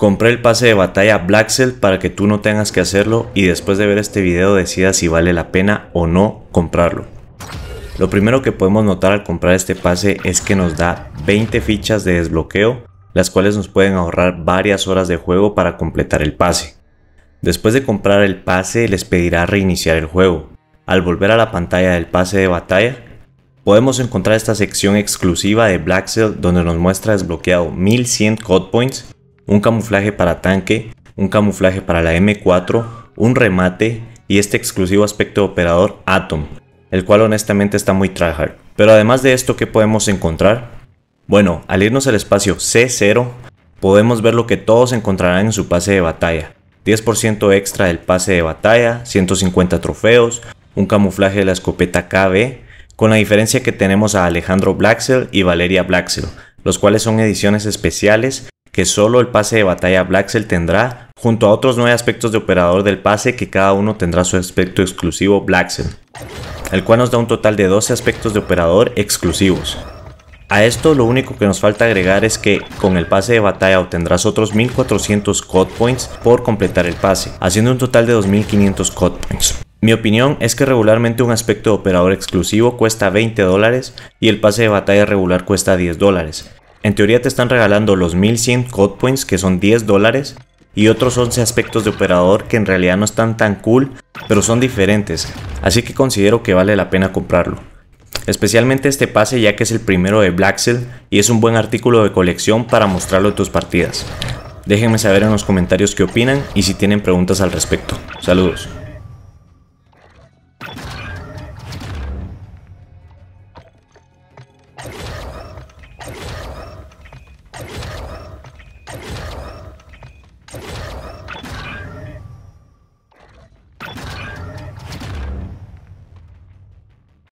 Compré el pase de batalla Cell para que tú no tengas que hacerlo y después de ver este video decidas si vale la pena o no comprarlo. Lo primero que podemos notar al comprar este pase es que nos da 20 fichas de desbloqueo, las cuales nos pueden ahorrar varias horas de juego para completar el pase. Después de comprar el pase les pedirá reiniciar el juego. Al volver a la pantalla del pase de batalla, podemos encontrar esta sección exclusiva de Cell donde nos muestra desbloqueado 1100 code points un camuflaje para tanque, un camuflaje para la M4, un remate y este exclusivo aspecto de operador Atom, el cual honestamente está muy tryhard. Pero además de esto, ¿qué podemos encontrar? Bueno, al irnos al espacio C0, podemos ver lo que todos encontrarán en su pase de batalla. 10% extra del pase de batalla, 150 trofeos, un camuflaje de la escopeta KB, con la diferencia que tenemos a Alejandro Blaxel y Valeria Blaxel, los cuales son ediciones especiales que solo el pase de batalla Cell tendrá, junto a otros 9 aspectos de operador del pase que cada uno tendrá su aspecto exclusivo Cell, el cual nos da un total de 12 aspectos de operador exclusivos. A esto lo único que nos falta agregar es que con el pase de batalla obtendrás otros 1400 code points por completar el pase, haciendo un total de 2500 code points. Mi opinión es que regularmente un aspecto de operador exclusivo cuesta 20 dólares y el pase de batalla regular cuesta 10 dólares, en teoría te están regalando los 1100 code points que son 10 dólares y otros 11 aspectos de operador que en realidad no están tan cool, pero son diferentes, así que considero que vale la pena comprarlo. Especialmente este pase ya que es el primero de Cell y es un buen artículo de colección para mostrarlo en tus partidas. Déjenme saber en los comentarios qué opinan y si tienen preguntas al respecto. Saludos.